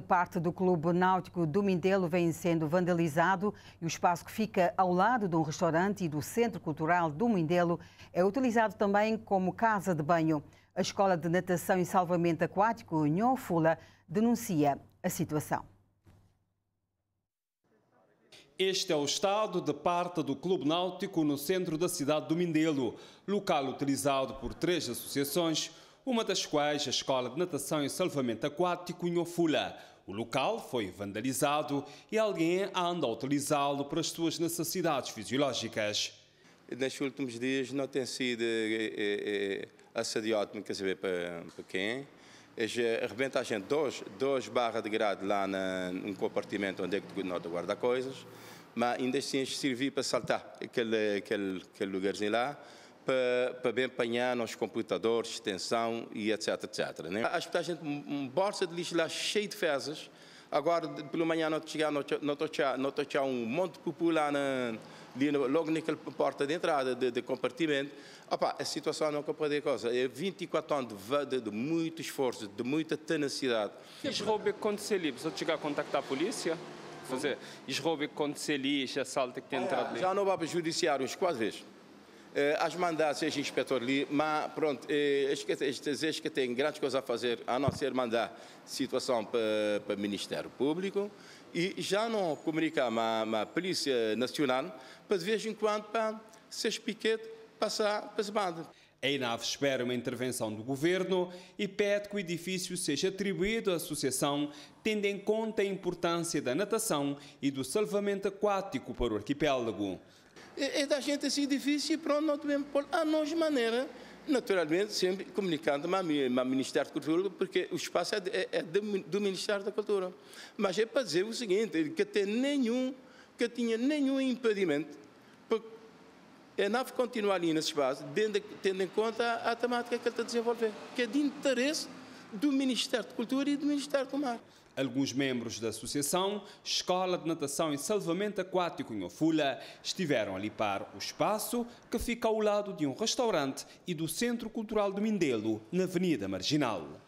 parte do Clube Náutico do Mindelo vem sendo vandalizado e o espaço que fica ao lado de um restaurante e do Centro Cultural do Mindelo é utilizado também como casa de banho. A Escola de Natação e Salvamento Aquático Nhofula denuncia a situação. Este é o estado de parte do Clube Náutico no centro da cidade do Mindelo, local utilizado por três associações uma das quais a Escola de Natação e Salvamento Aquático em Ofula. O local foi vandalizado e alguém anda a utilizá-lo para as suas necessidades fisiológicas. Nos últimos dias não tem sido é, eh, é, eh, eh, assediado, não quer saber para, para quem. Já arrebenta a gente dois, dois barras de grade lá na, num compartimento onde é que nós guarda coisas, mas ainda assim servir para saltar aquele, aquele, aquele lugarzinho lá para, para bem apanhar nos computadores, extensão e etc, etc. Né? As pessoas uma bolsa de lixo lá cheia de fezes, agora pelo manhã não chegar, não tinha um monte de popular na, ali, logo naquela porta de entrada de, de compartimento. Opa, a situação não é compreende coisa. É 24 anos de, de, de muito esforço, de muita tenacidade. Este roubo aconteceu ali, você chegar a contactar a polícia? Fazer, este roubo aconteceu ali, este assalto que tem ah, entrado ali? Já não vai para o judiciário uns quatro vezes. Eh, as mandar, seja inspetor ali, mas pronto, estes que têm grandes coisas a fazer, a não ser mandar situação para, o Ministério Público e já não comunicar à, a Polícia Nacional para de vez em quando para se piquetes passar para a banda. A INAV espera uma intervenção do governo e pede que o edifício seja atribuído à associação, tendo em conta a importância da natação e do salvamento aquático para o arquipélago. É, é, da gente assim difícil e pronto, nós devemos pôr a nossa maneira, naturalmente, sempre comunicando com o Ministério da Cultura, porque o espaço é, é, é do Ministério da Cultura. Mas é para dizer o seguinte, que tem nenhum, que tinha nenhum impedimento é nave continuar ali nesse espaço, tendo, tendo em conta a temática que ele está a desenvolver, que é de interesse do Ministério de Cultura e do Ministério do Mar. Alguns membros da Associação Escola de Natação e Salvamento Aquático em Ofula estiveram a limpar o espaço que fica ao lado de um restaurante e do Centro Cultural do Mindelo, na Avenida Marginal.